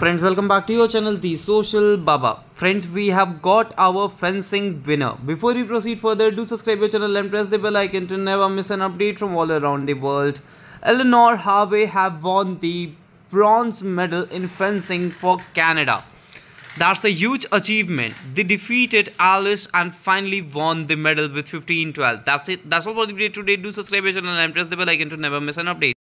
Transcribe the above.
Friends, welcome back to your channel, The Social Baba. Friends, we have got our fencing winner. Before we proceed further, do subscribe your channel and press the bell icon to never miss an update from all around the world. Eleanor Harvey have won the bronze medal in fencing for Canada. That's a huge achievement. They defeated Alice and finally won the medal with 15-12. That's it. That's all for the video today. Do subscribe your channel and press the bell icon to never miss an update.